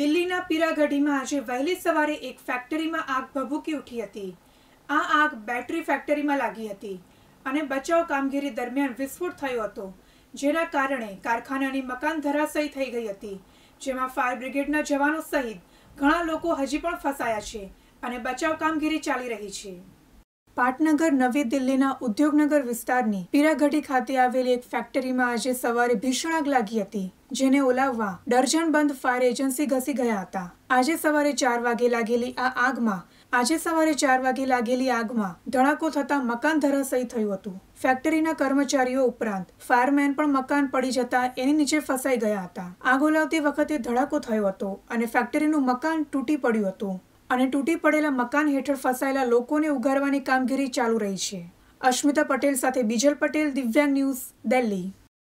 દિલ્હીના પીરાઘડીમાં આજે વહેલી સવારે એક ફેક્ટરીમાં આગ ભભૂકી ઉઠી હતી આ આગ બેટરી ફેક્ટરીમાં લાગી હતી અને બચાવ કામગીરી દરમિયાન વિસ્ફોટ થયો હતો જેના કારણે કારખાનાની મકાન ધરાશયી થઈ ગઈ હતી જેમાં ફાયર બ્રિગેડના જવાનો સહિત ઘણા લોકો હજી પણ ફસાયા છે અને બચાવ કામગીરી ચાલી રહી છે પાટનગર નવી દિલ્હીના ઉદ્યોગનગર વિસ્તારની પીરાઘડી ખાતે આવેલી એક ફેક્ટરીમાં આજે સવારે ભીષણ આગ લાગી હતી જેને ઓલાવવા ડર્જન બંધ ફાયર એજન્સી ઘસી ગયા હતા આજે સવારે ચાર વાગે લાગેલી આ આગમાં આજે સવારે ચાર વાગે લાગેલી આગમાં ધડાકો થતાં મકાન ધરાશયી થયું હતું ફેક્ટરીના કર્મચારીઓ ઉપરાંત ફાયરમેન પણ મકાન પડી જતા એની નીચે ફસાઈ ગયા હતા આગ ઓલાવતી વખતે ધડાકો થયો હતો અને ફેક્ટરીનું મકાન તૂટી પડ્યું હતું અને તૂટી પડેલા મકાન હેઠળ ફસાયેલા લોકોને ઉગારવાની કામગીરી ચાલુ રહી છે અશ્મિતા પટેલ સાથે બીજલ પટેલ દિવ્યાંગ ન્યૂઝ દિલ્હી